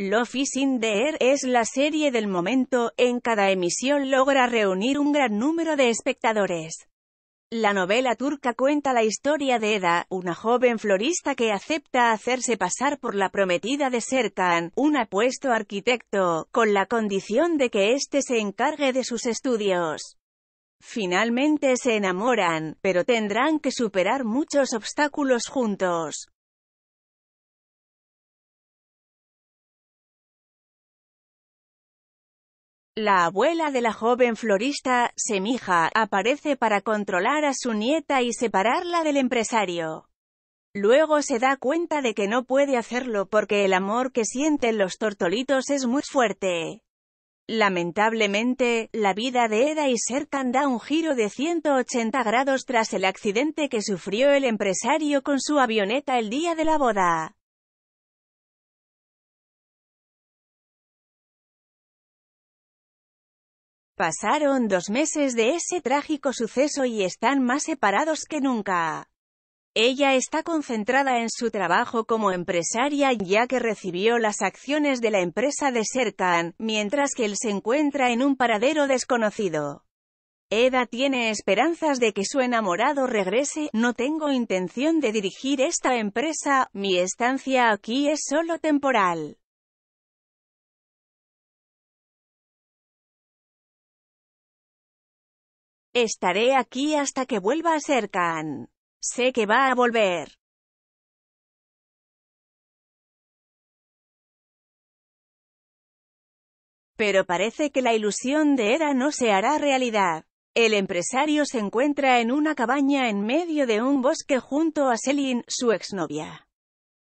Love is in the es la serie del momento, en cada emisión logra reunir un gran número de espectadores. La novela turca cuenta la historia de Eda, una joven florista que acepta hacerse pasar por la prometida de Serkan, un apuesto arquitecto, con la condición de que éste se encargue de sus estudios. Finalmente se enamoran, pero tendrán que superar muchos obstáculos juntos. La abuela de la joven florista, Semija, aparece para controlar a su nieta y separarla del empresario. Luego se da cuenta de que no puede hacerlo porque el amor que sienten los tortolitos es muy fuerte. Lamentablemente, la vida de Eda y Serkan da un giro de 180 grados tras el accidente que sufrió el empresario con su avioneta el día de la boda. Pasaron dos meses de ese trágico suceso y están más separados que nunca. Ella está concentrada en su trabajo como empresaria ya que recibió las acciones de la empresa de Sertan, mientras que él se encuentra en un paradero desconocido. Eda tiene esperanzas de que su enamorado regrese, no tengo intención de dirigir esta empresa, mi estancia aquí es solo temporal. Estaré aquí hasta que vuelva a ser Sé que va a volver. Pero parece que la ilusión de Era no se hará realidad. El empresario se encuentra en una cabaña en medio de un bosque junto a Selin, su exnovia.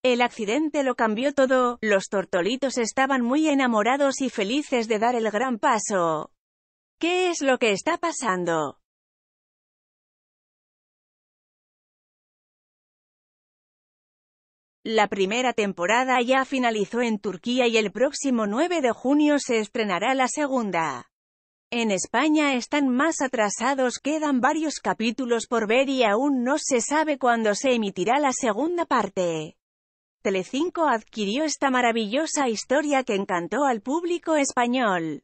El accidente lo cambió todo, los tortolitos estaban muy enamorados y felices de dar el gran paso. ¿Qué es lo que está pasando? La primera temporada ya finalizó en Turquía y el próximo 9 de junio se estrenará la segunda. En España están más atrasados, quedan varios capítulos por ver y aún no se sabe cuándo se emitirá la segunda parte. Telecinco adquirió esta maravillosa historia que encantó al público español.